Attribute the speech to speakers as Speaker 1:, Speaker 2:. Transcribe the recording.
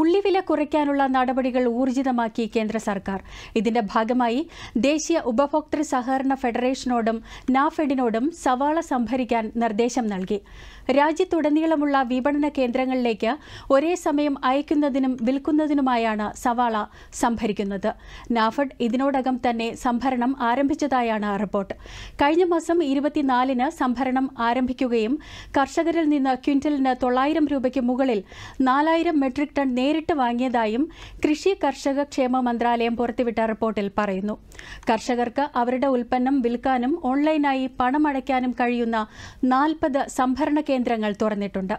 Speaker 1: ഉള്ളിവില കുറയ്ക്കാനുള്ള നടപടികൾ ഊർജിതമാക്കി കേന്ദ്ര സർക്കാർ ഇതിന്റെ ഭാഗമായി ദേശീയ ഉപഭോക്തൃ സഹകരണ ഫെഡറേഷനോടും നാഫെഡിനോടും സവാള സംഭരിക്കാൻ നിർദ്ദേശം നൽകി രാജ്യത്തുടനീളമുള്ള വിപണന കേന്ദ്രങ്ങളിലേക്ക് ഒരേ സമയം അയക്കുന്നതിനും വിൽക്കുന്നതിനുമായാണ് സവാള സംഭരിക്കുന്നത് നാഫഡ് ഇതിനോടകം തന്നെ സംഭരണം ആരംഭിച്ചതായാണ് റിപ്പോർട്ട് കഴിഞ്ഞ മാസം ഇരുപത്തിനാലിന് സംഭരണം ആരംഭിക്കുകയും കർഷകരിൽ നിന്ന് ക്വിന്റലിന് തൊള്ളായിരം രൂപയ്ക്ക് മുകളിൽ നാലായിരം മെട്രിക് ടൺ നേരിട്ട് വാങ്ങിയതായും കൃഷി കർഷക ക്ഷേമ മന്ത്രാലയം പുറത്തുവിട്ട റിപ്പോർട്ടിൽ പറയുന്നു കർഷകർക്ക് അവരുടെ ഉൽപ്പന്നം വിൽക്കാനും ഓൺലൈനായി പണമടയ്ക്കാനും കഴിയുന്ന നാൽപ്പത് സംഭരണ കേന്ദ്രങ്ങൾ തുറന്നിട്ടുണ്ട്